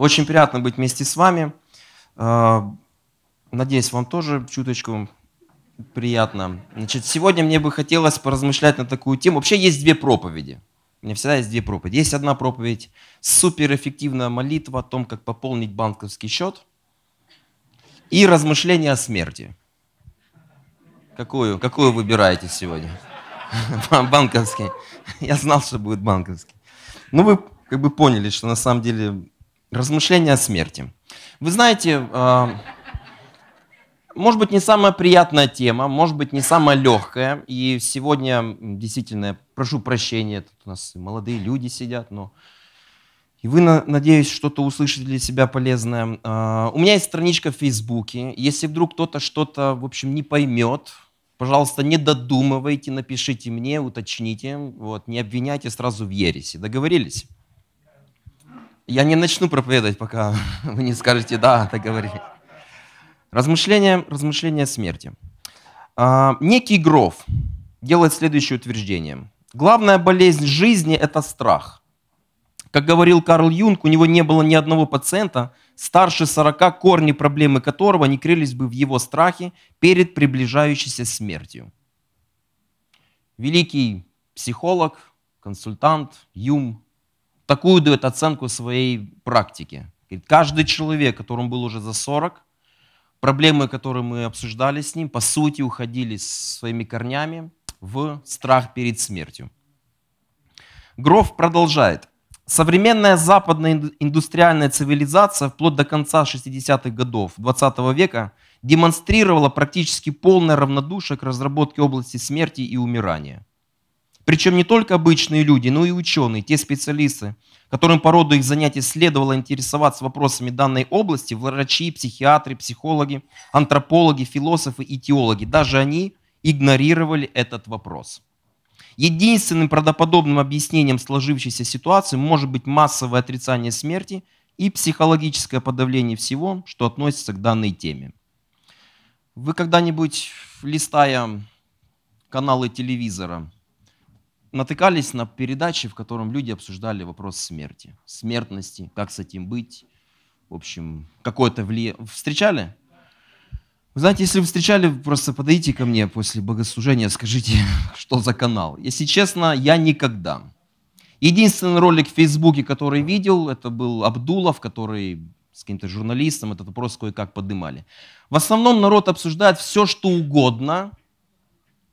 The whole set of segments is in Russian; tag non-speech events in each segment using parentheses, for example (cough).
Очень приятно быть вместе с вами. Э, надеюсь, вам тоже чуточку приятно. Значит, сегодня мне бы хотелось поразмышлять на такую тему. Вообще есть две проповеди. У меня всегда есть две проповеди. Есть одна проповедь «Суперэффективная молитва о том, как пополнить банковский счет» и «Размышления о смерти». Какую, какую выбираете сегодня? (laughs) Банковский. Я знал, что будет банковский. Ну, вы как бы поняли, что на самом деле Размышления о смерти. Вы знаете, а, может быть, не самая приятная тема, может быть, не самая легкая. И сегодня действительно я прошу прощения, тут у нас молодые люди сидят, но и вы, надеюсь, что-то услышите для себя полезное. А, у меня есть страничка в Фейсбуке. Если вдруг кто-то что-то, в общем, не поймет, пожалуйста, не додумывайте, напишите мне, уточните. Вот, не обвиняйте сразу в ереси. Договорились? Я не начну проповедовать, пока (laughs) вы не скажете «да», так говори. Размышления, размышления смерти. А, некий Гров делает следующее утверждение. Главная болезнь жизни – это страх. Как говорил Карл Юнг, у него не было ни одного пациента, старше 40, корни проблемы которого не крылись бы в его страхе перед приближающейся смертью. Великий психолог, консультант Юм такую дает оценку своей практике. Говорит, каждый человек, которому был уже за 40, проблемы, которые мы обсуждали с ним, по сути, уходили своими корнями в страх перед смертью. Гроф продолжает. Современная западная индустриальная цивилизация вплоть до конца 60-х годов 20 века демонстрировала практически полное равнодушие к разработке области смерти и умирания. Причем не только обычные люди, но и ученые, те специалисты, которым по роду их занятий следовало интересоваться вопросами данной области, врачи, психиатры, психологи, антропологи, философы и теологи, даже они игнорировали этот вопрос. Единственным правдоподобным объяснением сложившейся ситуации может быть массовое отрицание смерти и психологическое подавление всего, что относится к данной теме. Вы когда-нибудь, листая каналы телевизора, натыкались на передачи, в котором люди обсуждали вопрос смерти, смертности, как с этим быть. В общем, какое-то влияние. Встречали? Вы знаете, если вы встречали, просто подойдите ко мне после богослужения, скажите, (laughs) что за канал. Если честно, я никогда. Единственный ролик в Фейсбуке, который видел, это был Абдулов, который с каким-то журналистом этот вопрос кое-как поднимали. В основном народ обсуждает все, что угодно,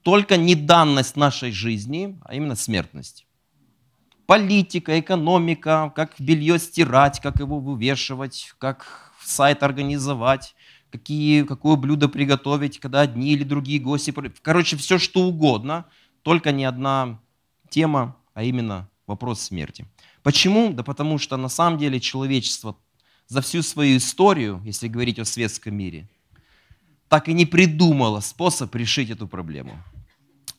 только не данность нашей жизни, а именно смертность. Политика, экономика, как белье стирать, как его вывешивать, как сайт организовать, какие, какое блюдо приготовить, когда одни или другие гости. Короче, все что угодно, только не одна тема, а именно вопрос смерти. Почему? Да потому что на самом деле человечество за всю свою историю, если говорить о светском мире, так и не придумало способ решить эту проблему.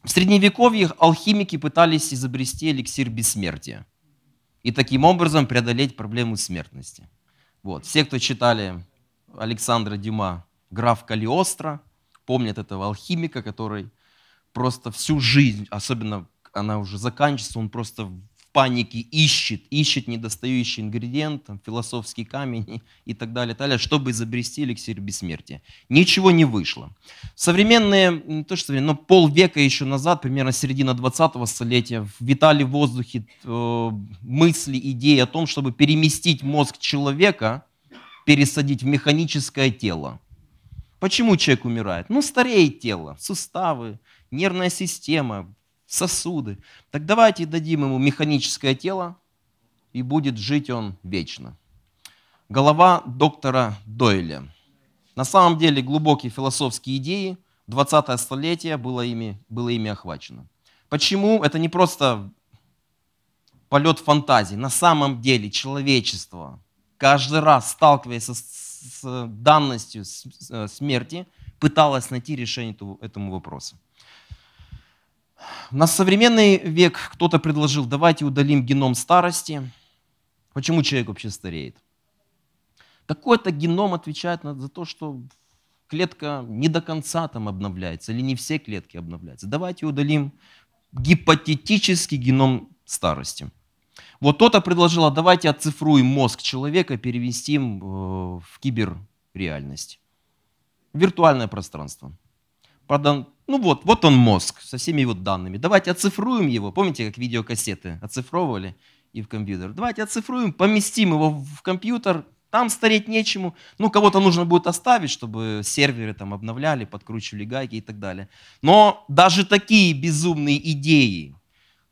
В средневековье алхимики пытались изобрести эликсир бессмертия и таким образом преодолеть проблему смертности. Вот. Все, кто читали Александра Дюма «Граф Калиостро», помнят этого алхимика, который просто всю жизнь, особенно она уже заканчивается, он просто панике ищет, ищет недостающий ингредиент, там, философский камень (laughs) и так далее, далее, чтобы изобрести эликсир бессмертия. Ничего не вышло. Современные, не то что современные, но полвека еще назад, примерно середина 20-го столетия, витали в воздухе э, мысли, идеи о том, чтобы переместить мозг человека, пересадить в механическое тело. Почему человек умирает? Ну, стареет тело, суставы, нервная система, сосуды. Так давайте дадим ему механическое тело, и будет жить он вечно. Голова доктора Дойля. На самом деле глубокие философские идеи 20-е столетие было ими, было ими охвачено. Почему? Это не просто полет фантазии. На самом деле человечество, каждый раз сталкиваясь с, с данностью смерти, пыталось найти решение этому вопросу. На современный век кто-то предложил, давайте удалим геном старости. Почему человек вообще стареет? какой то геном отвечает за то, что клетка не до конца там обновляется, или не все клетки обновляются. Давайте удалим гипотетический геном старости. Вот кто-то предложил, а давайте отцифруем мозг человека, перевести им э, в киберреальность. Виртуальное пространство. Правда, ну вот, вот он мозг со всеми его данными. Давайте оцифруем его. Помните, как видеокассеты оцифровывали и в компьютер? Давайте оцифруем, поместим его в компьютер, там стареть нечему. Ну, кого-то нужно будет оставить, чтобы серверы там обновляли, подкручивали гайки и так далее. Но даже такие безумные идеи,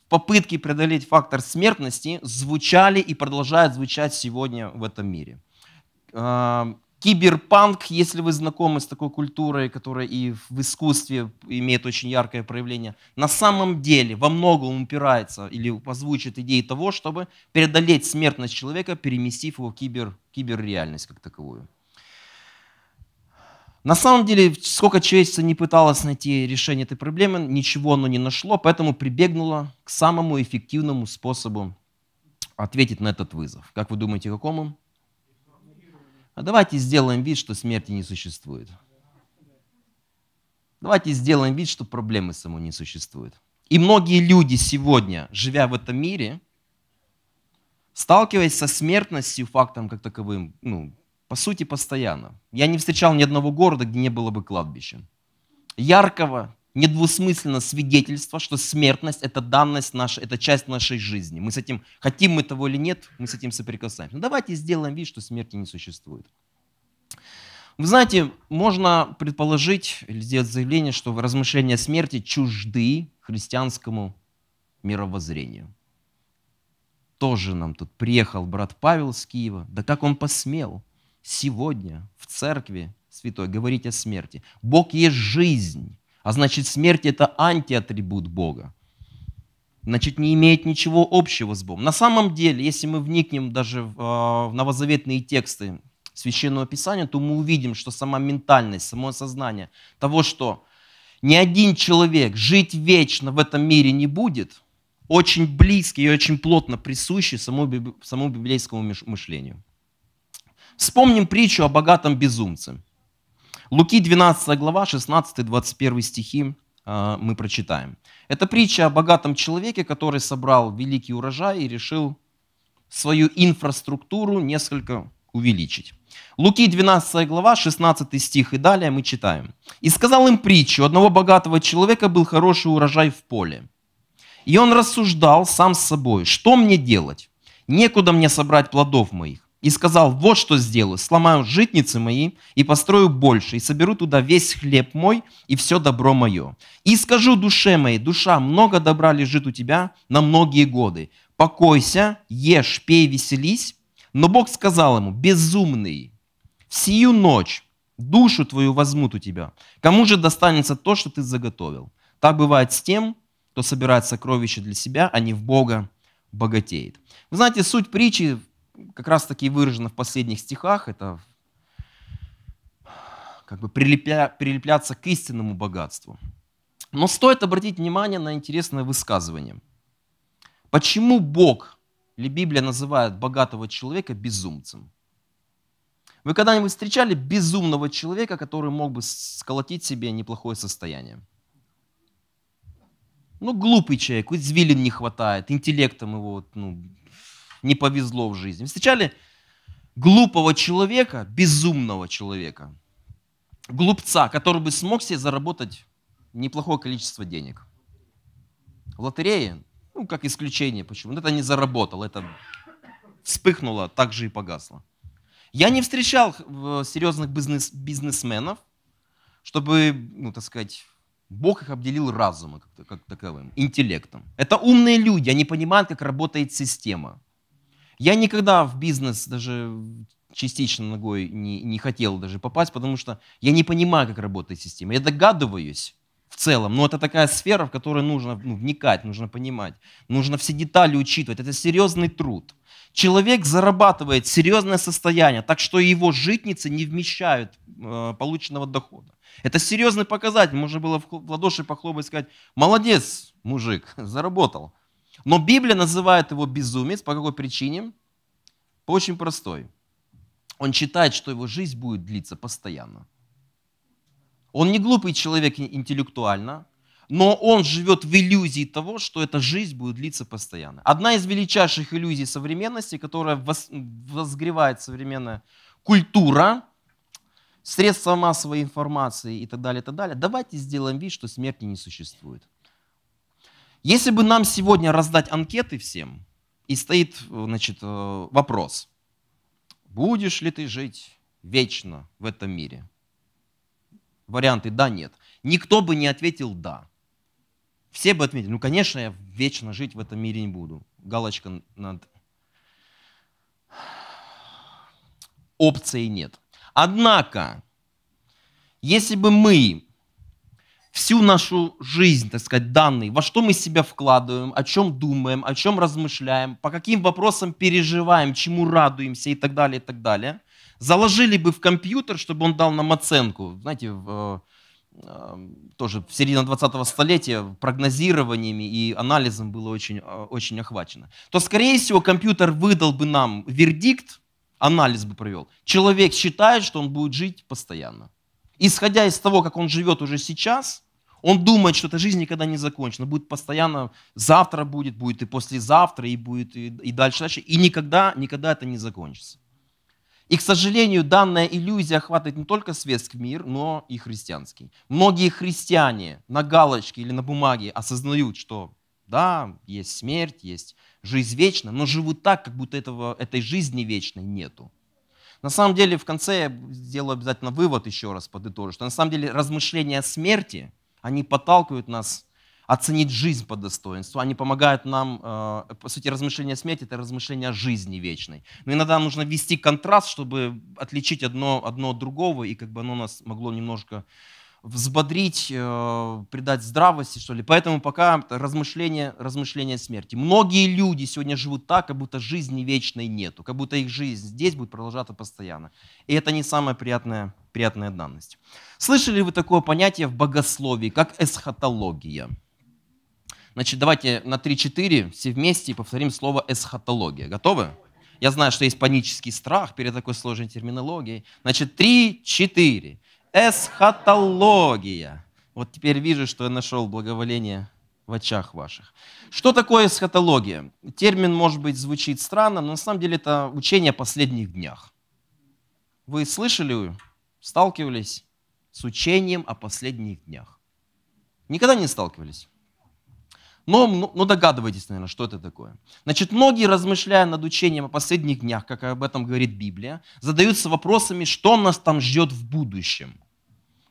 в попытке преодолеть фактор смертности звучали и продолжают звучать сегодня в этом мире киберпанк, если вы знакомы с такой культурой, которая и в искусстве имеет очень яркое проявление, на самом деле во многом упирается или озвучит идеи того, чтобы преодолеть смертность человека, переместив его в кибер, киберреальность как таковую. На самом деле, сколько человечество не пыталось найти решение этой проблемы, ничего оно не нашло, поэтому прибегнуло к самому эффективному способу ответить на этот вызов. Как вы думаете, какому? А давайте сделаем вид, что смерти не существует. Давайте сделаем вид, что проблемы самой не существуют. И многие люди сегодня, живя в этом мире, сталкиваясь со смертностью, фактом как таковым, ну, по сути, постоянно. Я не встречал ни одного города, где не было бы кладбища. Яркого, недвусмысленно свидетельство, что смертность – это данность наша, это часть нашей жизни. Мы с этим, хотим мы того или нет, мы с этим соприкасаемся. Но ну, давайте сделаем вид, что смерти не существует. Вы знаете, можно предположить или сделать заявление, что размышления о смерти чужды христианскому мировоззрению. Тоже нам тут приехал брат Павел с Киева. Да как он посмел сегодня в церкви святой говорить о смерти? Бог есть жизнь. А значит, смерть – это антиатрибут Бога. Значит, не имеет ничего общего с Богом. На самом деле, если мы вникнем даже а, в новозаветные тексты Священного Писания, то мы увидим, что сама ментальность, само осознание того, что ни один человек жить вечно в этом мире не будет, очень близко и очень плотно присущи самому, самому библейскому мышлению. Вспомним притчу о богатом безумце. Луки 12 глава, 16-21 стихи а, мы прочитаем. Это притча о богатом человеке, который собрал великий урожай и решил свою инфраструктуру несколько увеличить. Луки 12 глава, 16 стих и далее мы читаем. «И сказал им притчу, одного богатого человека был хороший урожай в поле. И он рассуждал сам с собой, что мне делать? Некуда мне собрать плодов моих и сказал, вот что сделаю, сломаю житницы мои и построю больше, и соберу туда весь хлеб мой и все добро мое. И скажу душе моей, душа, много добра лежит у тебя на многие годы. Покойся, ешь, пей, веселись. Но Бог сказал ему, безумный, в сию ночь душу твою возьмут у тебя. Кому же достанется то, что ты заготовил? Так бывает с тем, кто собирает сокровища для себя, а не в Бога богатеет. Вы знаете, суть притчи как раз-таки выражено в последних стихах, это как бы прилепля, прилепляться к истинному богатству. Но стоит обратить внимание на интересное высказывание. Почему Бог, ли Библия называет богатого человека безумцем? Вы когда-нибудь встречали безумного человека, который мог бы сколотить себе неплохое состояние? Ну, глупый человек, извилин не хватает, интеллектом его ну, не повезло в жизни. Встречали глупого человека, безумного человека, глупца, который бы смог себе заработать неплохое количество денег. В лотерее, ну, как исключение, почему? это не заработал, это вспыхнуло, так же и погасло. Я не встречал э, серьезных бизнес, бизнесменов, чтобы, ну, так сказать, Бог их обделил разумом как, как таковым, интеллектом. Это умные люди, они понимают, как работает система. Я никогда в бизнес даже частично ногой не, не хотел даже попасть, потому что я не понимаю, как работает система. Я догадываюсь в целом, но это такая сфера, в которой нужно ну, вникать, нужно понимать, нужно все детали учитывать. Это серьезный труд. Человек зарабатывает серьезное состояние, так что его житницы не вмещают э, полученного дохода. Это серьезный показатель. Можно было в ладоши похлопать и сказать, молодец, мужик, (laughs) заработал. Но Библия называет его безумец. По какой причине? По очень простой. Он считает, что его жизнь будет длиться постоянно. Он не глупый человек интеллектуально, но он живет в иллюзии того, что эта жизнь будет длиться постоянно. Одна из величайших иллюзий современности, которая возгревает современная культура, средства массовой информации и так далее, и так далее. Давайте сделаем вид, что смерти не существует. Если бы нам сегодня раздать анкеты всем, и стоит значит, э, вопрос, будешь ли ты жить вечно в этом мире? Варианты «да», «нет». Никто бы не ответил «да». Все бы отметили, ну, конечно, я вечно жить в этом мире не буду. Галочка над опцией нет. Однако, если бы мы всю нашу жизнь, так сказать, данные, во что мы себя вкладываем, о чем думаем, о чем размышляем, по каким вопросам переживаем, чему радуемся и так далее, и так далее, заложили бы в компьютер, чтобы он дал нам оценку, знаете, в, э, эм, тоже в середине 20-го столетия прогнозированиями и анализом было очень, э, очень охвачено, то, скорее всего, компьютер выдал бы нам вердикт, анализ бы провел. Человек считает, что он будет жить постоянно. Исходя из того, как он живет уже сейчас – он думает, что эта жизнь никогда не закончена. Будет постоянно, завтра будет, будет и послезавтра, и будет и, и дальше, дальше. И никогда, никогда это не закончится. И, к сожалению, данная иллюзия охватывает не только светский мир, но и христианский. Многие христиане на галочке или на бумаге осознают, что да, есть смерть, есть жизнь вечная, но живут так, как будто этого, этой жизни вечной нету. На самом деле, в конце я сделаю обязательно вывод еще раз, подытожу, что на самом деле размышление о смерти – они подталкивают нас оценить жизнь по достоинству. Они помогают нам, э, по сути, размышления о смерти – это размышления о жизни вечной. Но иногда нужно вести контраст, чтобы отличить одно, одно от другого, и как бы оно нас могло немножко взбодрить, э, придать здравости, что ли. Поэтому пока размышление размышления смерти. Многие люди сегодня живут так, как будто жизни вечной нету, как будто их жизнь здесь будет продолжаться постоянно. И это не самая приятная, приятная данность. Слышали вы такое понятие в богословии, как эсхатология? Значит, давайте на 3-4 все вместе повторим слово эсхатология. Готовы? Я знаю, что есть панический страх перед такой сложной терминологией. Значит, 3-4. Эсхатология. Вот теперь вижу, что я нашел благоволение в очах ваших. Что такое эсхатология? Термин, может быть, звучит странно, но на самом деле это учение о последних днях. Вы слышали, сталкивались с учением о последних днях? Никогда не сталкивались? Но, ну, но догадываетесь, наверное, что это такое. Значит, многие, размышляя над учением о последних днях, как об этом говорит Библия, задаются вопросами, что нас там ждет в будущем –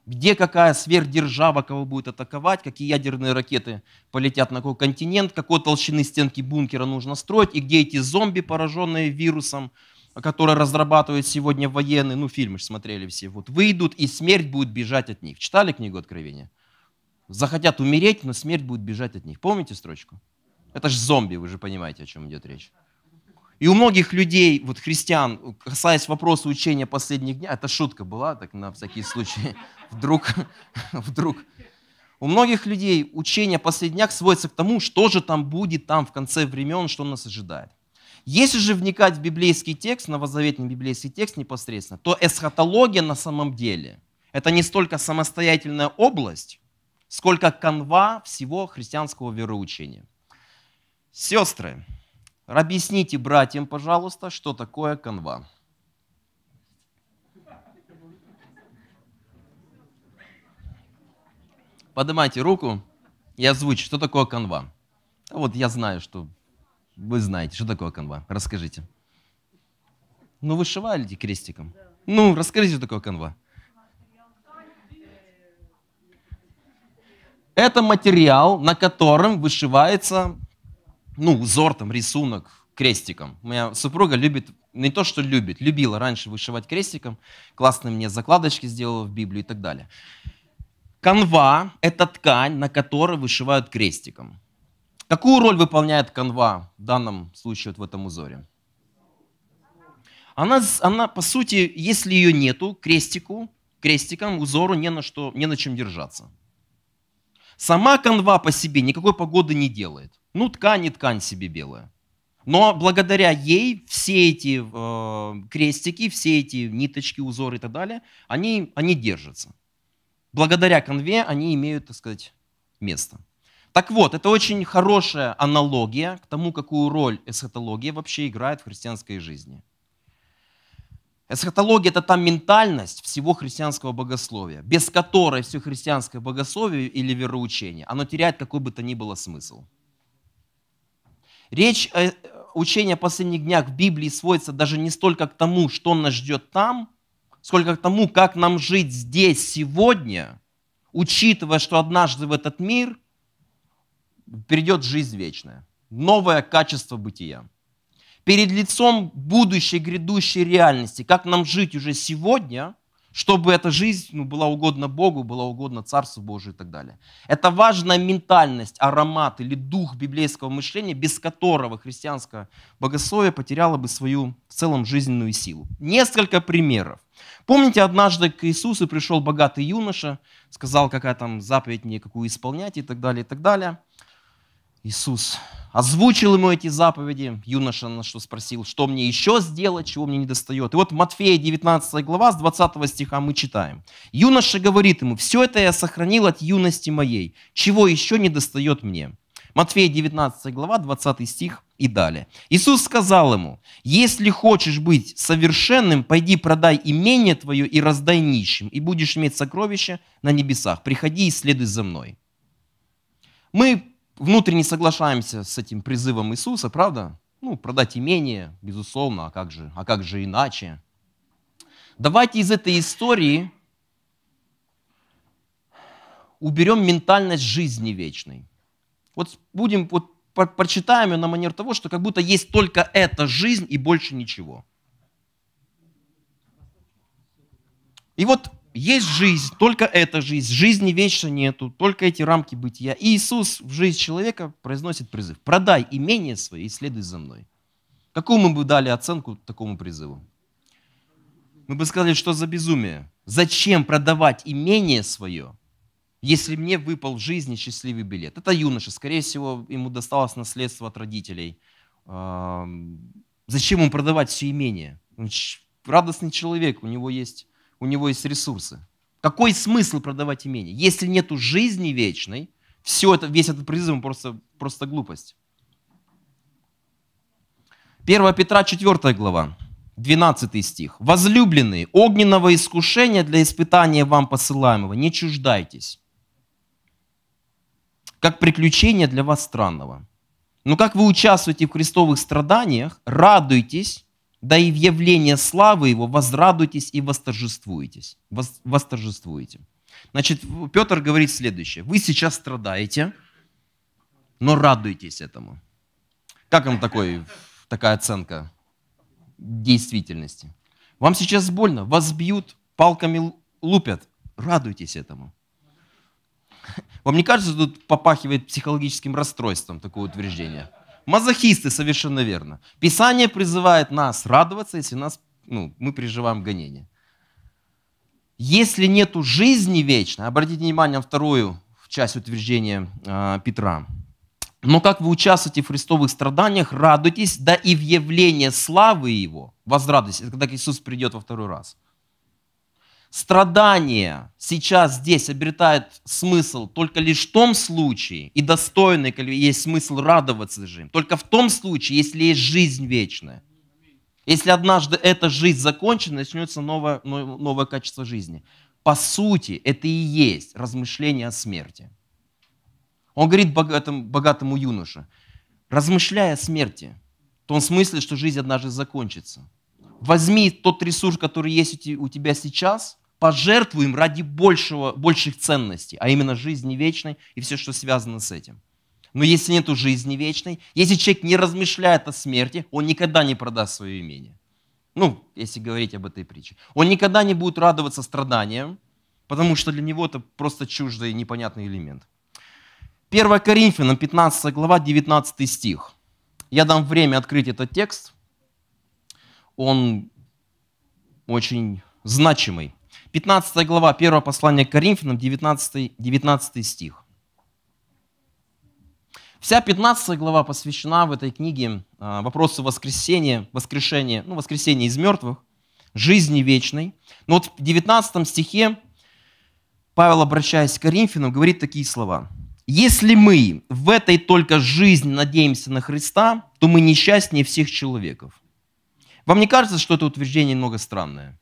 где какая сверхдержава кого будет атаковать, какие ядерные ракеты полетят на какой континент, какой толщины стенки бункера нужно строить, и где эти зомби, пораженные вирусом, которые разрабатывают сегодня военные, ну, фильмы же смотрели все, вот выйдут, и смерть будет бежать от них. Читали книгу Откровения? Захотят умереть, но смерть будет бежать от них. Помните строчку? Это же зомби, вы же понимаете, о чем идет речь. И у многих людей, вот христиан, касаясь вопроса учения последних дней, а это шутка была, так на всякий случай, (laughs) вдруг, (laughs) вдруг. У многих людей учение последних дней сводится к тому, что же там будет там в конце времен, что нас ожидает. Если же вникать в библейский текст, новозаветный библейский текст непосредственно, то эсхатология на самом деле – это не столько самостоятельная область, сколько канва всего христианского вероучения. Сестры, Объясните братьям, пожалуйста, что такое канва. Поднимайте руку и озвучь, что такое канва. А вот я знаю, что вы знаете, что такое канва. Расскажите. Ну, вышивали крестиком. Ну, расскажите, что такое канва. Это материал, на котором вышивается ну, узор, там, рисунок крестиком. Моя супруга любит, не то что любит, любила раньше вышивать крестиком, классные мне закладочки сделала в Библию и так далее. Канва – это ткань, на которой вышивают крестиком. Какую роль выполняет канва в данном случае, вот в этом узоре? Она, она, по сути, если ее нету, крестику, крестиком, узору не на, что, не на чем держаться. Сама канва по себе никакой погоды не делает – ну, ткань и ткань себе белая. Но благодаря ей все эти э, крестики, все эти ниточки, узоры и так далее, они, они держатся. Благодаря конве они имеют, так сказать, место. Так вот, это очень хорошая аналогия к тому, какую роль эсхатология вообще играет в христианской жизни. Эсхатология – это та ментальность всего христианского богословия, без которой все христианское богословие или вероучение, оно теряет какой бы то ни было смысл. Речь э, учения о последних днях в Библии сводится даже не столько к тому, что нас ждет там, сколько к тому, как нам жить здесь, сегодня, учитывая, что однажды в этот мир придет жизнь вечная, новое качество бытия. Перед лицом будущей, грядущей реальности, как нам жить уже сегодня – чтобы эта жизнь ну, была угодна Богу, была угодна Царству Божию и так далее. Это важная ментальность, аромат или дух библейского мышления, без которого христианское богословие потеряло бы свою в целом жизненную силу. Несколько примеров. Помните, однажды к Иисусу пришел богатый юноша, сказал, какая там заповедь мне, какую исполнять и так далее, и так далее – Иисус озвучил ему эти заповеди. Юноша на что спросил, что мне еще сделать, чего мне не достает. И вот Матфея 19 глава с 20 стиха мы читаем. Юноша говорит ему, все это я сохранил от юности моей, чего еще не достает мне. Матфея 19 глава, 20 стих и далее. Иисус сказал ему, если хочешь быть совершенным, пойди продай имение твое и раздай нищим, и будешь иметь сокровища на небесах. Приходи и следуй за мной. Мы внутренне соглашаемся с этим призывом Иисуса, правда? Ну, продать имение, безусловно, а как же, а как же иначе? Давайте из этой истории уберем ментальность жизни вечной. Вот будем, вот про прочитаем ее на манер того, что как будто есть только эта жизнь и больше ничего. И вот есть жизнь, только эта жизнь, жизни вечно нету, только эти рамки бытия. И Иисус в жизнь человека произносит призыв. Продай имение свое и следуй за мной. Какую мы бы дали оценку такому призыву? Мы бы сказали, что за безумие. Зачем продавать имение свое, если мне выпал в жизни счастливый билет? Это юноша, скорее всего, ему досталось наследство от родителей. Зачем ему продавать все имение? Он радостный человек, у него есть у него есть ресурсы. Какой смысл продавать имение? Если нету жизни вечной, все это, весь этот призыв просто, просто глупость. 1 Петра 4 глава, 12 стих. «Возлюбленные, огненного искушения для испытания вам посылаемого не чуждайтесь, как приключение для вас странного. Но как вы участвуете в христовых страданиях, радуйтесь, да и в явление славы его возрадуйтесь и восторжествуйтесь. Вос, восторжествуйте. Значит, Петр говорит следующее. Вы сейчас страдаете, но радуйтесь этому. Как вам такой, такая оценка действительности? Вам сейчас больно, вас бьют, палками лупят. Радуйтесь этому. Вам не кажется, что тут попахивает психологическим расстройством такое утверждение? Мазохисты, совершенно верно. Писание призывает нас радоваться, если нас, ну, мы переживаем гонение. Если нету жизни вечной, обратите внимание на вторую часть утверждения э, Петра. Но как вы участвуете в христовых страданиях, радуйтесь, да и в явление славы Его возрадуйтесь. когда Иисус придет во второй раз страдание сейчас здесь обретает смысл только лишь в том случае, и достойный есть смысл радоваться же им, только в том случае, если есть жизнь вечная. Если однажды эта жизнь закончена, начнется новое, новое качество жизни. По сути, это и есть размышление о смерти. Он говорит богатому, богатому юноше, размышляя о смерти, то он смыслит, что жизнь однажды закончится. Возьми тот ресурс, который есть у тебя сейчас, пожертвуем ради большего, больших ценностей, а именно жизни вечной и все, что связано с этим. Но если нет жизни вечной, если человек не размышляет о смерти, он никогда не продаст свое имение. Ну, если говорить об этой притче. Он никогда не будет радоваться страданиям, потому что для него это просто чуждый и непонятный элемент. 1 Коринфянам 15 глава 19 стих. Я дам время открыть этот текст. Он очень значимый. 15 глава 1 послания к Коринфянам, 19, 19 стих. Вся 15 глава посвящена в этой книге а, вопросу воскресения, воскрешения, ну, воскресения из мертвых, жизни вечной. Но вот в 19 стихе Павел, обращаясь к Коринфянам, говорит такие слова. «Если мы в этой только жизни надеемся на Христа, то мы несчастнее всех человеков». Вам не кажется, что это утверждение немного странное?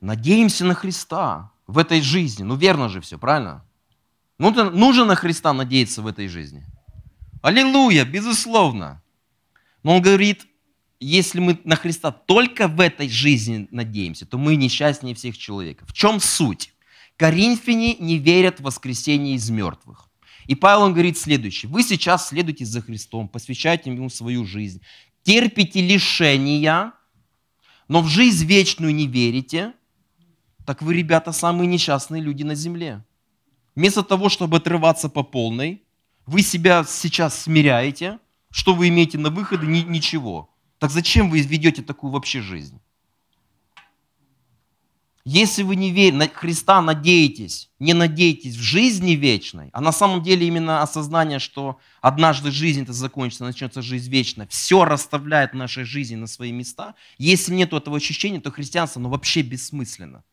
Надеемся на Христа в этой жизни. Ну верно же все, правильно? Ну, нужно на Христа надеяться в этой жизни. Аллилуйя, безусловно. Но он говорит, если мы на Христа только в этой жизни надеемся, то мы несчастнее всех человеков. В чем суть? Коринфяне не верят в воскресение из мертвых. И Павел он говорит следующее. Вы сейчас следуйте за Христом, посвящаете Ему свою жизнь, терпите лишения, но в жизнь вечную не верите, так вы, ребята, самые несчастные люди на земле. Вместо того, чтобы отрываться по полной, вы себя сейчас смиряете, что вы имеете на выходе? Ни, ничего. Так зачем вы ведете такую вообще жизнь? Если вы не верите, на Христа надеетесь, не надеетесь в жизни вечной, а на самом деле именно осознание, что однажды жизнь это закончится, начнется жизнь вечная, все расставляет в нашей жизни на свои места. Если нет этого ощущения, то христианство оно вообще бессмысленно.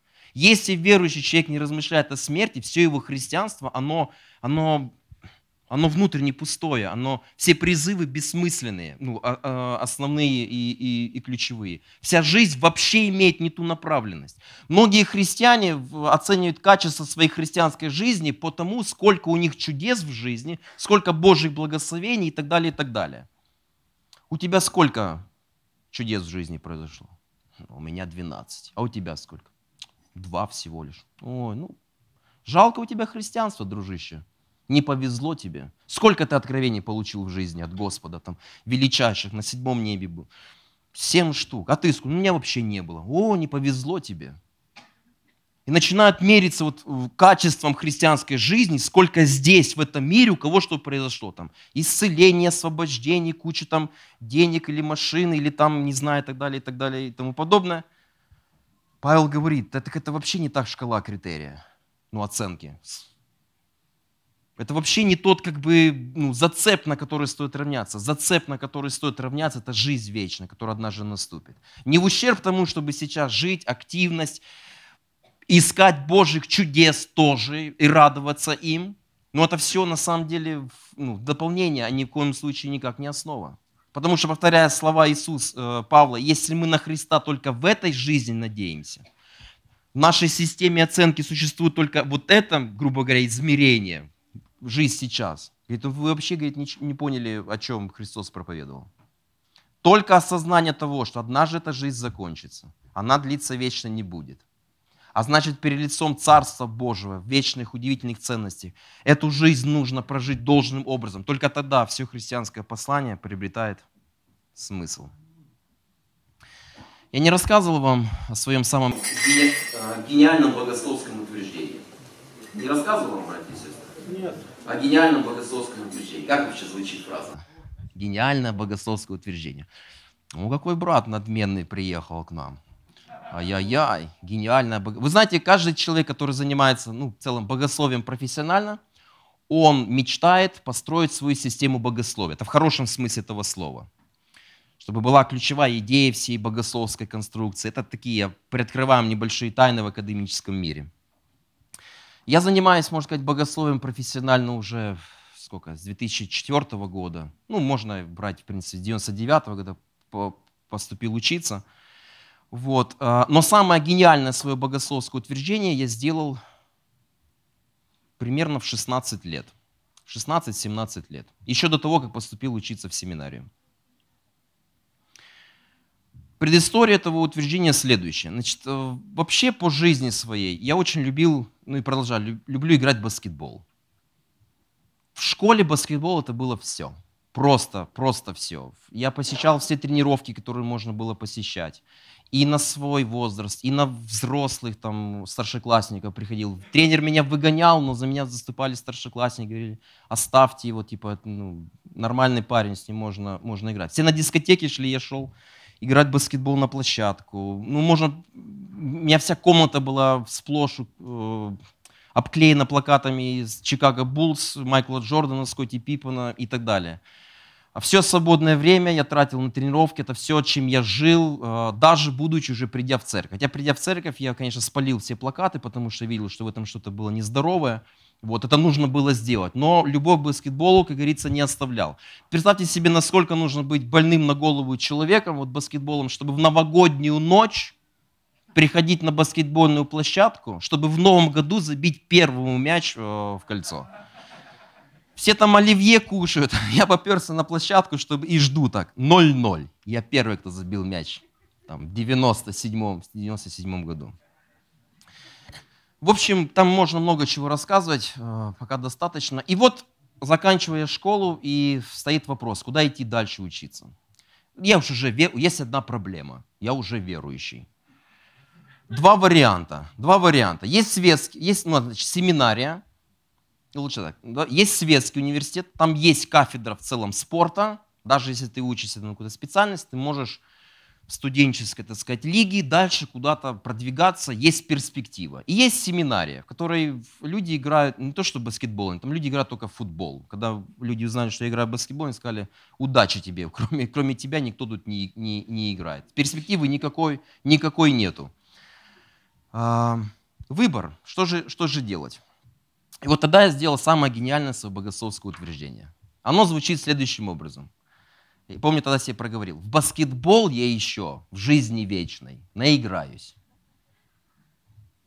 Если верующий человек не размышляет о смерти, все его христианство, оно, оно, оно внутренне пустое, оно, все призывы бессмысленные, ну, а, а, основные и, и, и ключевые. Вся жизнь вообще имеет не ту направленность. Многие христиане оценивают качество своей христианской жизни по тому, сколько у них чудес в жизни, сколько Божьих благословений и так далее, и так далее. У тебя сколько чудес в жизни произошло? У меня 12. А у тебя сколько? Два всего лишь. Ой, ну, жалко у тебя христианство, дружище. Не повезло тебе. Сколько ты откровений получил в жизни от Господа, там, величайших, на седьмом небе был. Семь штук. А ты сколько? У меня вообще не было. О, не повезло тебе. И начинают мериться вот качеством христианской жизни, сколько здесь, в этом мире, у кого что произошло. Там исцеление, освобождение, куча там денег или машины, или там, не знаю, и так далее, и так далее, и тому подобное – Павел говорит, да так это вообще не та шкала критерия, ну, оценки. Это вообще не тот как бы ну, зацеп, на который стоит равняться. Зацеп, на который стоит равняться, это жизнь вечная, которая однажды наступит. Не в ущерб тому, чтобы сейчас жить, активность, искать Божьих чудес тоже и радоваться им. Но это все на самом деле ну, дополнение, а ни в коем случае никак не основа. Потому что, повторяя слова Иисуса э, Павла, если мы на Христа только в этой жизни надеемся, в нашей системе оценки существует только вот это, грубо говоря, измерение, жизнь сейчас. Говорит, «Ну, вы вообще говорит, не, поняли, о чем Христос проповедовал. Только осознание того, что однажды эта жизнь закончится, она длиться вечно не будет а значит перед лицом Царства Божьего, вечных удивительных ценностей. Эту жизнь нужно прожить должным образом. Только тогда все христианское послание приобретает смысл. Я не рассказывал вам о своем самом э, гениальном богословском утверждении. Не рассказывал вам, братья и сестры? Нет. О гениальном богословском утверждении. Как вообще звучит фраза? Гениальное богословское утверждение. Ну, какой брат надменный приехал к нам. Ай-яй-яй, гениальная богословие. Вы знаете, каждый человек, который занимается ну, в целом, богословием профессионально, он мечтает построить свою систему богословия. Это в хорошем смысле этого слова. Чтобы была ключевая идея всей богословской конструкции. Это такие, приоткрываем небольшие тайны в академическом мире. Я занимаюсь, можно сказать, богословием профессионально уже сколько, с 2004 года. Ну, можно брать, в принципе, с 99 года поступил учиться – вот. А, но самое гениальное свое богословское утверждение я сделал примерно в 16 лет. 16-17 лет. Еще до того, как поступил учиться в семинарию. Предыстория этого утверждения следующая. Значит, э, вообще по жизни своей я очень любил, ну и продолжаю, люблю играть в баскетбол. В школе баскетбол это было все. Просто, просто все. Я посещал все тренировки, которые можно было посещать и на свой возраст, и на взрослых там старшеклассников приходил. Тренер меня выгонял, но за меня заступали старшеклассники, говорили, оставьте его, типа, ну, нормальный парень, с ним можно, можно играть. Все на дискотеке шли, я шел играть в баскетбол на площадку. Ну, можно... У меня вся комната была сплошь э, обклеена плакатами из Чикаго Буллс, Майкла Джордана, Скотти Пиппена и так далее. А все свободное время я тратил на тренировки, это все, чем я жил, э, даже будучи уже придя в церковь. Хотя придя в церковь, я, конечно, спалил все плакаты, потому что видел, что в этом что-то было нездоровое. Вот, это нужно было сделать. Но любовь к баскетболу, как говорится, не оставлял. Представьте себе, насколько нужно быть больным на голову человеком, вот баскетболом, чтобы в новогоднюю ночь приходить на баскетбольную площадку, чтобы в новом году забить первому мяч э, в кольцо. Все там оливье кушают. (laughs) Я поперся на площадку чтобы и жду так. 0-0. Я первый, кто забил мяч. Там, в 97-м, 97 году. В общем, там можно много чего рассказывать, э, пока достаточно. И вот, заканчивая школу, и стоит вопрос, куда идти дальше учиться. Я уже веру, есть одна проблема. Я уже верующий. Два варианта. Два варианта. Есть светские, есть ну, значит, семинария, лучше так, да, есть светский университет, там есть кафедра в целом спорта, даже если ты учишься на какую-то специальность, ты можешь в студенческой, так сказать, лиге дальше куда-то продвигаться, есть перспектива. И есть семинария, в которой люди играют не то что баскетбол, там люди играют только в футбол. Когда люди узнали, что я играю в баскетбол, они сказали, удачи тебе, (laughs) кроме, кроме тебя никто тут не, не, не играет. Перспективы никакой, никакой нету. А, выбор, что же, что же делать? И вот тогда я сделал самое гениальное свое богословское утверждение. Оно звучит следующим образом. И помню, тогда себе проговорил. В баскетбол я еще в жизни вечной наиграюсь.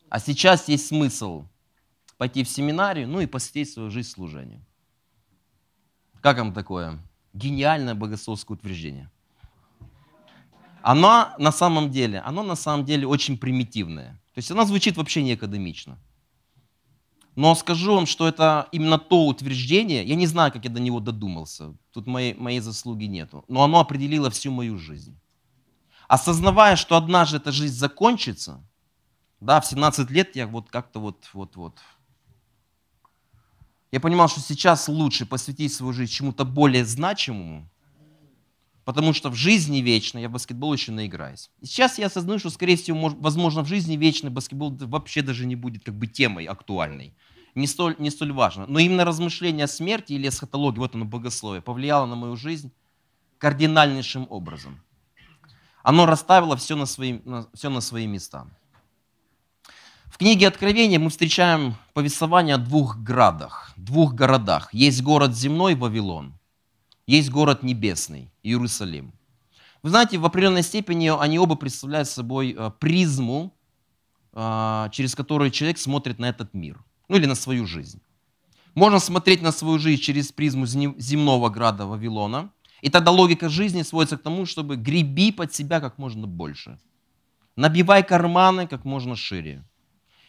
А сейчас есть смысл пойти в семинарию, ну и посвятить свою жизнь служению. Как вам такое? Гениальное богословское утверждение. Оно на самом деле, оно на самом деле очень примитивное. То есть оно звучит вообще не академично. Но скажу вам, что это именно то утверждение, я не знаю, как я до него додумался, тут моей, моей заслуги нету, но оно определило всю мою жизнь. Осознавая, что однажды эта жизнь закончится, да, в 17 лет я вот как-то вот, вот, вот. Я понимал, что сейчас лучше посвятить свою жизнь чему-то более значимому, потому что в жизни вечно я в баскетбол еще наиграюсь. И сейчас я осознаю, что, скорее всего, возможно, в жизни вечно баскетбол вообще даже не будет как бы темой актуальной не столь, не столь важно. Но именно размышление о смерти или эсхатологии, вот оно богословие, повлияло на мою жизнь кардинальнейшим образом. Оно расставило все на свои, на, все на свои места. В книге Откровения мы встречаем повествование о двух градах, двух городах. Есть город земной Вавилон, есть город небесный Иерусалим. Вы знаете, в определенной степени они оба представляют собой э, призму, э, через которую человек смотрит на этот мир – ну или на свою жизнь. Можно смотреть на свою жизнь через призму земного града Вавилона, и тогда логика жизни сводится к тому, чтобы греби под себя как можно больше. Набивай карманы как можно шире.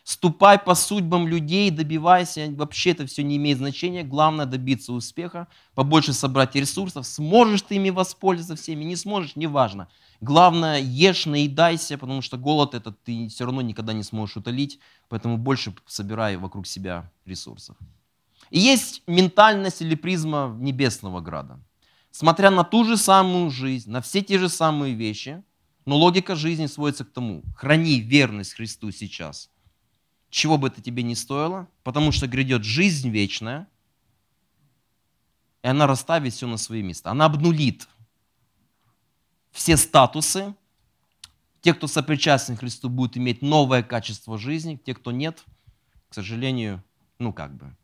Ступай по судьбам людей, добивайся, вообще это все не имеет значения. Главное добиться успеха, побольше собрать ресурсов. Сможешь ты ими воспользоваться всеми, не сможешь, неважно. Главное, ешь, наедайся, потому что голод этот ты все равно никогда не сможешь утолить, поэтому больше собирай вокруг себя ресурсов. И есть ментальность или призма небесного града. Смотря на ту же самую жизнь, на все те же самые вещи, но логика жизни сводится к тому, храни верность Христу сейчас – чего бы это тебе ни стоило, потому что грядет жизнь вечная, и она расставит все на свои места. Она обнулит все статусы. Те, кто сопричастен Христу, будут иметь новое качество жизни. Те, кто нет, к сожалению, ну как бы,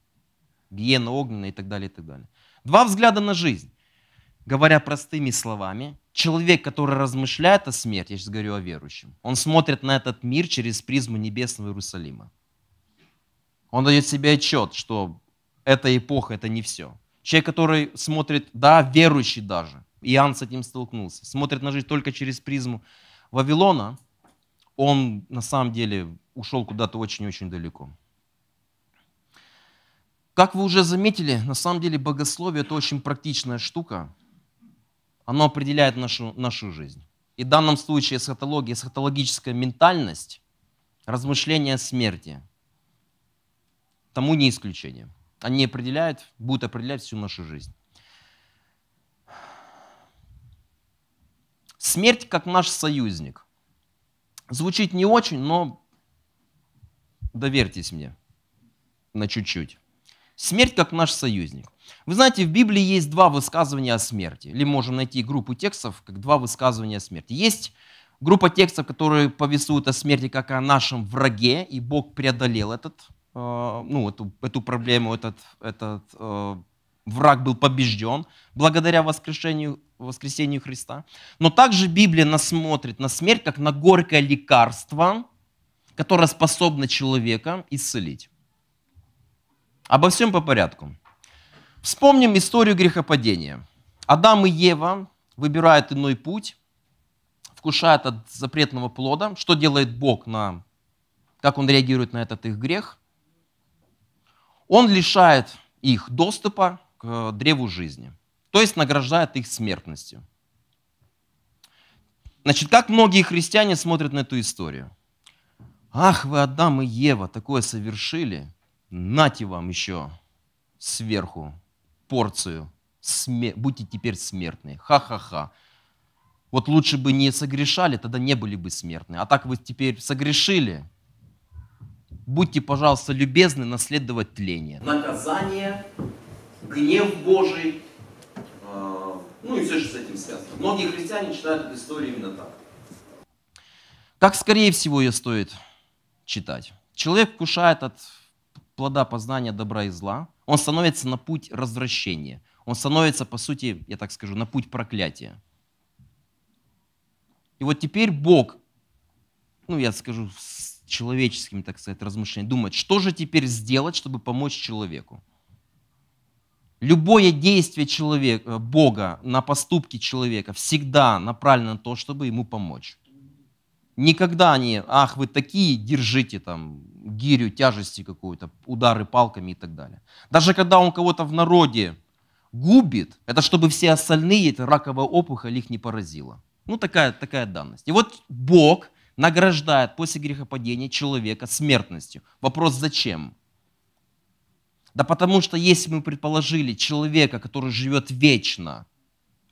гиена огненная и так далее, и так далее. Два взгляда на жизнь. Говоря простыми словами, человек, который размышляет о смерти, я сейчас говорю о верующем, он смотрит на этот мир через призму небесного Иерусалима. Он дает себе отчет, что эта эпоха – это не все. Человек, который смотрит, да, верующий даже, Иоанн с этим столкнулся, смотрит на жизнь только через призму Вавилона, он на самом деле ушел куда-то очень-очень далеко. Как вы уже заметили, на самом деле богословие – это очень практичная штука. Оно определяет нашу, нашу жизнь. И в данном случае эсхатология, эсхатологическая ментальность, размышление о смерти, тому не исключение. Они определяют, будут определять всю нашу жизнь. Смерть как наш союзник. Звучит не очень, но доверьтесь мне на чуть-чуть. Смерть как наш союзник. Вы знаете, в Библии есть два высказывания о смерти. Или можем найти группу текстов, как два высказывания о смерти. Есть группа текстов, которые повествуют о смерти как о нашем враге, и Бог преодолел этот Э, ну, эту, эту проблему, этот, этот э, враг был побежден благодаря воскрешению, воскресению Христа. Но также Библия нас смотрит на смерть как на горькое лекарство, которое способно человека исцелить. Обо всем по порядку. Вспомним историю грехопадения. Адам и Ева выбирают иной путь, вкушают от запретного плода. Что делает Бог на... Как он реагирует на этот их грех? он лишает их доступа к э, древу жизни, то есть награждает их смертностью. Значит, как многие христиане смотрят на эту историю? Ах, вы, Адам и Ева, такое совершили, нате вам еще сверху порцию, Сме... будьте теперь смертны, ха-ха-ха. Вот лучше бы не согрешали, тогда не были бы смертны. А так вы теперь согрешили, будьте, пожалуйста, любезны наследовать тление. Наказание, гнев Божий, э, ну и все, что с этим связано. Многие христиане читают эту историю именно так. Как, скорее всего, ее стоит читать. Человек кушает от плода познания добра и зла, он становится на путь развращения. Он становится, по сути, я так скажу, на путь проклятия. И вот теперь Бог, ну я скажу, человеческими, так сказать, размышлениями, думать, что же теперь сделать, чтобы помочь человеку. Любое действие человека, э, Бога на поступки человека всегда направлено на то, чтобы ему помочь. Никогда не, ах, вы такие, держите там гирю, тяжести какую-то, удары палками и так далее. Даже когда он кого-то в народе губит, это чтобы все остальные, это раковая опухоль их не поразила. Ну, такая, такая данность. И вот Бог награждает после грехопадения человека смертностью. Вопрос зачем? Да потому что если мы предположили человека, который живет вечно,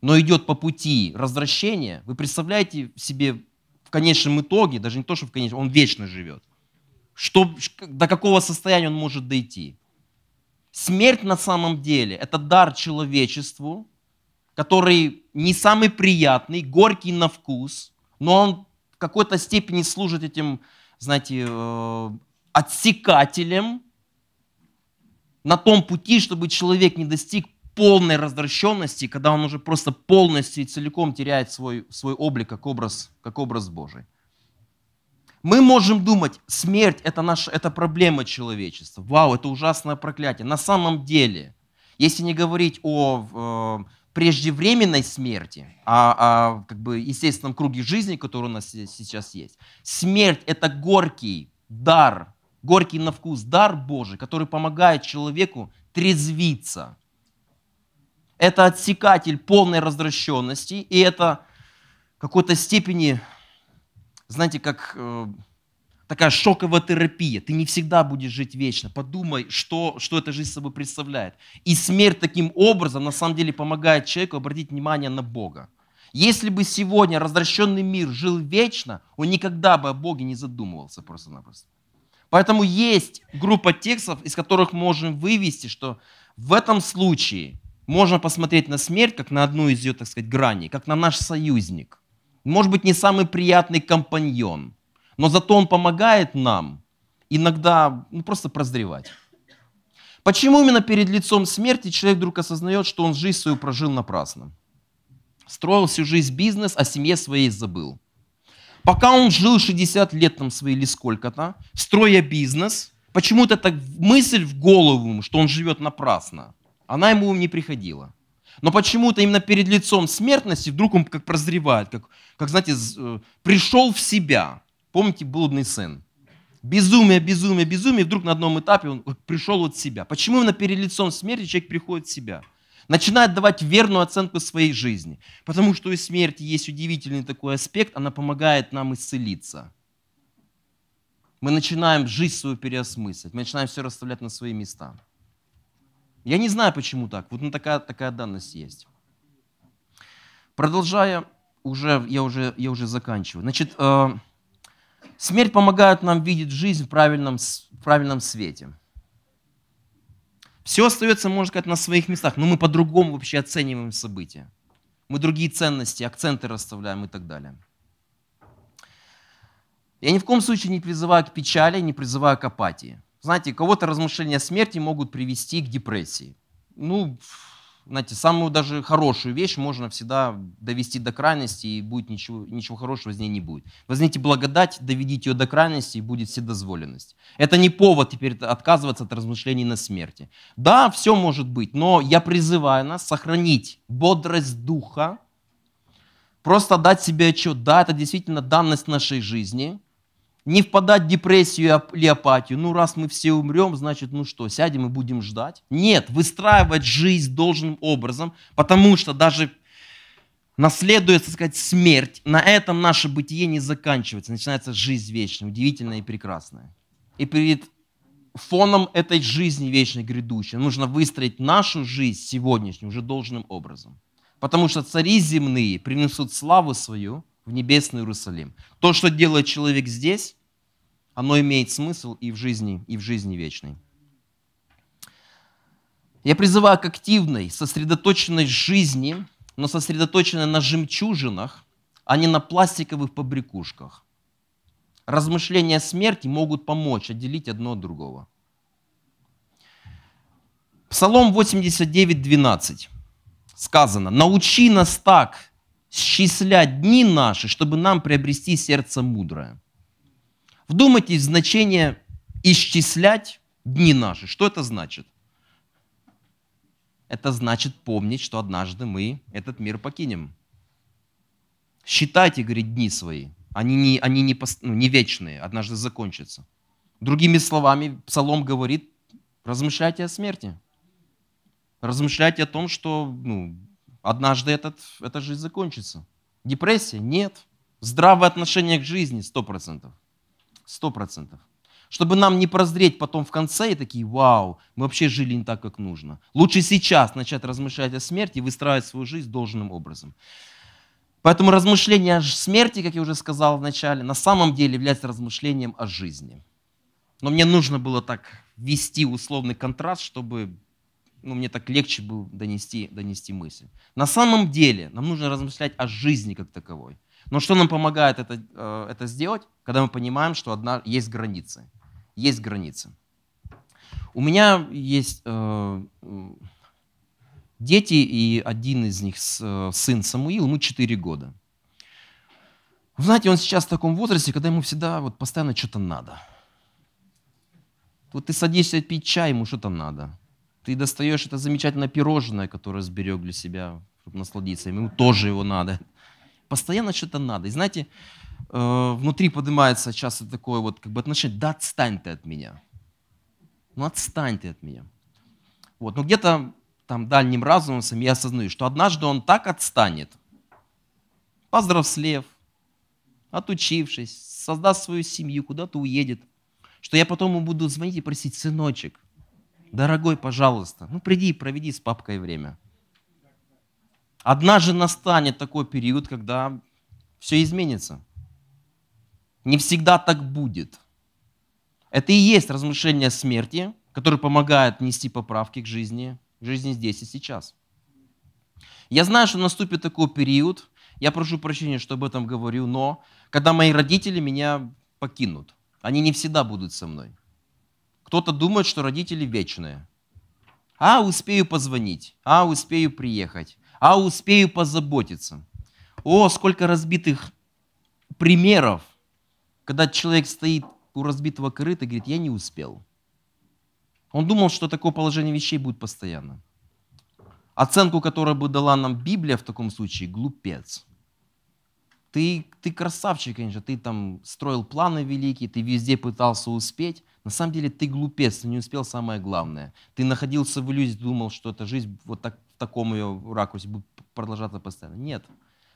но идет по пути развращения, вы представляете себе в конечном итоге, даже не то, что в конечном, он вечно живет. Что, до какого состояния он может дойти? Смерть на самом деле – это дар человечеству, который не самый приятный, горький на вкус, но он какой-то степени служит этим, знаете, э, отсекателем на том пути, чтобы человек не достиг полной развращенности, когда он уже просто полностью и целиком теряет свой, свой облик как образ, как образ Божий. Мы можем думать, смерть это, наша, это проблема человечества. Вау, это ужасное проклятие. На самом деле, если не говорить о э, преждевременной смерти, а, а как бы естественном круге жизни, который у нас сейчас есть. Смерть – это горький дар, горький на вкус дар Божий, который помогает человеку трезвиться. Это отсекатель полной развращенности, и это в какой-то степени, знаете, как э, такая шоковая терапия. Ты не всегда будешь жить вечно. Подумай, что, что эта жизнь собой представляет. И смерть таким образом на самом деле помогает человеку обратить внимание на Бога. Если бы сегодня развращенный мир жил вечно, он никогда бы о Боге не задумывался просто-напросто. Поэтому есть группа текстов, из которых можем вывести, что в этом случае можно посмотреть на смерть как на одну из ее, так сказать, граней, как на наш союзник. Может быть, не самый приятный компаньон – но зато он помогает нам иногда ну, просто прозревать. Почему именно перед лицом смерти человек вдруг осознает, что он жизнь свою прожил напрасно? Строил всю жизнь бизнес, а семье своей забыл. Пока он жил 60 лет там свои или сколько-то, строя бизнес, почему-то так мысль в голову ему, что он живет напрасно, она ему не приходила. Но почему-то именно перед лицом смертности вдруг он как прозревает, как, как знаете, э, пришел в себя – Помните блудный сын? Безумие, безумие, безумие. И вдруг на одном этапе он пришел от себя. Почему именно перед лицом смерти человек приходит в себя? Начинает давать верную оценку своей жизни. Потому что у смерти есть удивительный такой аспект. Она помогает нам исцелиться. Мы начинаем жизнь свою переосмыслить. Мы начинаем все расставлять на свои места. Я не знаю, почему так. Вот ну, такая, такая данность есть. Продолжая, уже, я, уже, я уже заканчиваю. Значит, э, Смерть помогает нам видеть жизнь в правильном, в правильном свете. Все остается, можно сказать, на своих местах, но мы по-другому вообще оцениваем события. Мы другие ценности, акценты расставляем и так далее. Я ни в коем случае не призываю к печали, не призываю к апатии. Знаете, кого-то размышления о смерти могут привести к депрессии. Ну, знаете, самую даже хорошую вещь можно всегда довести до крайности, и будет ничего, ничего хорошего из нее не будет. Возьмите благодать, доведите ее до крайности, и будет вседозволенность. Это не повод теперь отказываться от размышлений на смерти. Да, все может быть, но я призываю нас сохранить бодрость духа, просто дать себе отчет, да, это действительно данность нашей жизни – не впадать в депрессию или апатию. Ну, раз мы все умрем, значит, ну что, сядем и будем ждать? Нет, выстраивать жизнь должным образом, потому что даже наследуя, так сказать, смерть, на этом наше бытие не заканчивается. Начинается жизнь вечная, удивительная и прекрасная. И перед фоном этой жизни вечной грядущей нужно выстроить нашу жизнь сегодняшнюю уже должным образом. Потому что цари земные принесут славу свою – в небесный Иерусалим. То, что делает человек здесь, оно имеет смысл и в жизни, и в жизни вечной. Я призываю к активной, сосредоточенной жизни, но сосредоточенной на жемчужинах, а не на пластиковых побрякушках. Размышления о смерти могут помочь отделить одно от другого. Псалом 89, 12 сказано, «Научи нас так счислять дни наши, чтобы нам приобрести сердце мудрое. Вдумайтесь в значение «исчислять дни наши». Что это значит? Это значит помнить, что однажды мы этот мир покинем. Считайте, говорит, дни свои. Они не, они не, ну, не вечные, однажды закончатся. Другими словами, Псалом говорит, размышляйте о смерти. Размышляйте о том, что ну, однажды этот, эта жизнь закончится. Депрессия? Нет. Здравое отношение к жизни? Сто процентов. Сто процентов. Чтобы нам не прозреть потом в конце и такие, вау, мы вообще жили не так, как нужно. Лучше сейчас начать размышлять о смерти и выстраивать свою жизнь должным образом. Поэтому размышление о смерти, как я уже сказал вначале, на самом деле является размышлением о жизни. Но мне нужно было так ввести условный контраст, чтобы ну, мне так легче было донести, донести мысль. На самом деле нам нужно размышлять о жизни как таковой. Но что нам помогает это, э, это сделать, когда мы понимаем, что одна, есть границы. Есть границы. У меня есть э, дети, и один из них, сын Самуил, ему 4 года. Знаете, он сейчас в таком возрасте, когда ему всегда вот постоянно что-то надо. Вот ты садишься пить чай, ему что-то надо ты достаешь это замечательное пирожное, которое сберег для себя, чтобы насладиться ему тоже его надо. Постоянно что-то надо. И знаете, э, внутри поднимается часто такое вот как бы отношение, да отстань ты от меня. Ну отстань ты от меня. Вот, но где-то там дальним разумом сам я осознаю, что однажды он так отстанет, поздравслев, отучившись, создаст свою семью, куда-то уедет, что я потом ему буду звонить и просить, сыночек, Дорогой, пожалуйста, ну приди и проведи с папкой время. Однажды настанет такой период, когда все изменится. Не всегда так будет. Это и есть размышление смерти, которое помогает нести поправки к жизни, к жизни здесь и сейчас. Я знаю, что наступит такой период, я прошу прощения, что об этом говорю, но когда мои родители меня покинут, они не всегда будут со мной. Кто-то думает, что родители вечные. А успею позвонить, а успею приехать, а успею позаботиться. О, сколько разбитых примеров, когда человек стоит у разбитого корыта и говорит, я не успел. Он думал, что такое положение вещей будет постоянно. Оценку, которую бы дала нам Библия в таком случае, глупец ты, ты красавчик, конечно, ты там строил планы великие, ты везде пытался успеть. На самом деле ты глупец, ты не успел самое главное. Ты находился в иллюзии, думал, что эта жизнь вот так, в таком ее ракурсе будет продолжаться постоянно. Нет.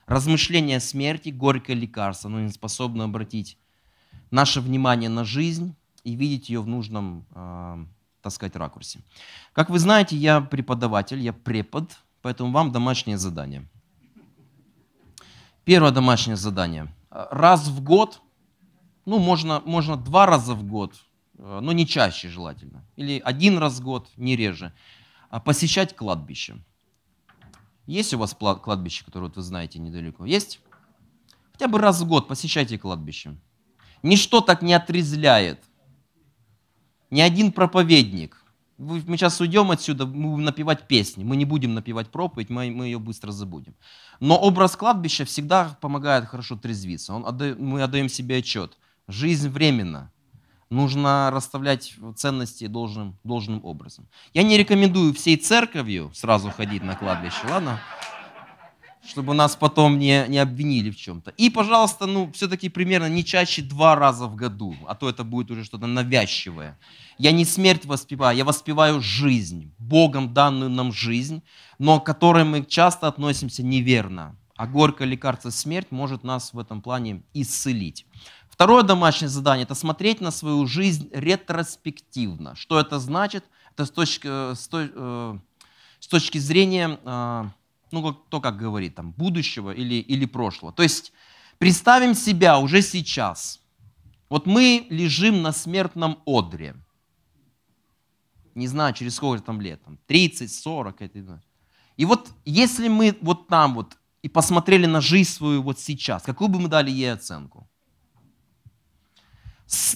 Размышление о смерти – горькое лекарство, но не способно обратить наше внимание на жизнь и видеть ее в нужном, э, так сказать, ракурсе. Как вы знаете, я преподаватель, я препод, поэтому вам домашнее задание – Первое домашнее задание. Раз в год, ну, можно, можно два раза в год, э, но не чаще желательно. Или один раз в год, не реже. А посещать кладбище. Есть у вас кладбище, которое вы знаете недалеко? Есть? Хотя бы раз в год посещайте кладбище. Ничто так не отрезляет. Ни один проповедник, мы сейчас уйдем отсюда, мы будем напевать песни, мы не будем напевать проповедь, мы, мы ее быстро забудем. Но образ кладбища всегда помогает хорошо трезвиться. Он отда, мы отдаем себе отчет. Жизнь временна. Нужно расставлять ценности должным, должным образом. Я не рекомендую всей церковью сразу ходить на кладбище, ладно? чтобы нас потом не, не обвинили в чем-то. И, пожалуйста, ну, все-таки примерно не чаще два раза в году, а то это будет уже что-то навязчивое. Я не смерть воспеваю, я воспеваю жизнь, Богом данную нам жизнь, но к которой мы часто относимся неверно. А горькое лекарство смерть может нас в этом плане исцелить. Второе домашнее задание – это смотреть на свою жизнь ретроспективно. Что это значит? Это с точки, э, э, с точки зрения э, ну, кто как говорит, там, будущего или, или прошлого. То есть представим себя уже сейчас. Вот мы лежим на смертном одре. Не знаю, через сколько там лет, там, 30, 40. Это, и вот если мы вот там вот и посмотрели на жизнь свою вот сейчас, какую бы мы дали ей оценку?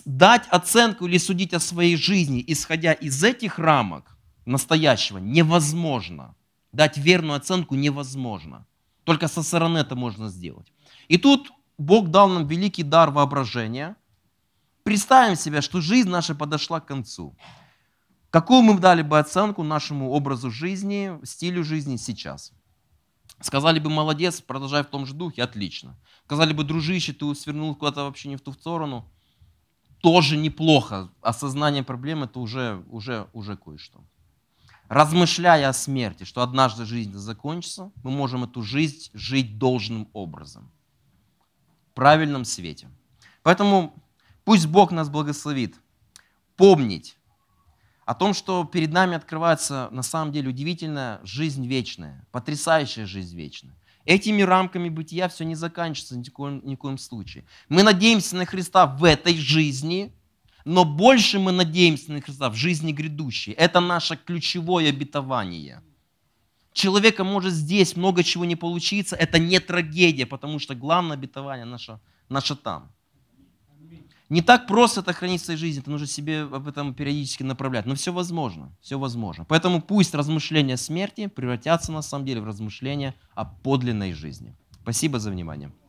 Дать оценку или судить о своей жизни, исходя из этих рамок настоящего, невозможно – дать верную оценку невозможно. Только со стороны это можно сделать. И тут Бог дал нам великий дар воображения. Представим себе, что жизнь наша подошла к концу. Какую мы дали бы оценку нашему образу жизни, стилю жизни сейчас? Сказали бы, молодец, продолжай в том же духе, отлично. Сказали бы, дружище, ты свернул куда-то вообще не в ту сторону, тоже неплохо. Осознание проблемы – это уже, уже, уже кое-что размышляя о смерти, что однажды жизнь закончится, мы можем эту жизнь жить должным образом, в правильном свете. Поэтому пусть Бог нас благословит помнить о том, что перед нами открывается на самом деле удивительная жизнь вечная, потрясающая жизнь вечная. Этими рамками бытия все не заканчивается ни в коем, ни в коем случае. Мы надеемся на Христа в этой жизни – но больше мы надеемся на Христа в жизни грядущей. Это наше ключевое обетование. Человека может здесь много чего не получиться, это не трагедия, потому что главное обетование наше, наше там. Не так просто это хранить в своей жизни, это нужно себе об этом периодически направлять. Но все возможно, все возможно. Поэтому пусть размышления о смерти превратятся на самом деле в размышления о подлинной жизни. Спасибо за внимание.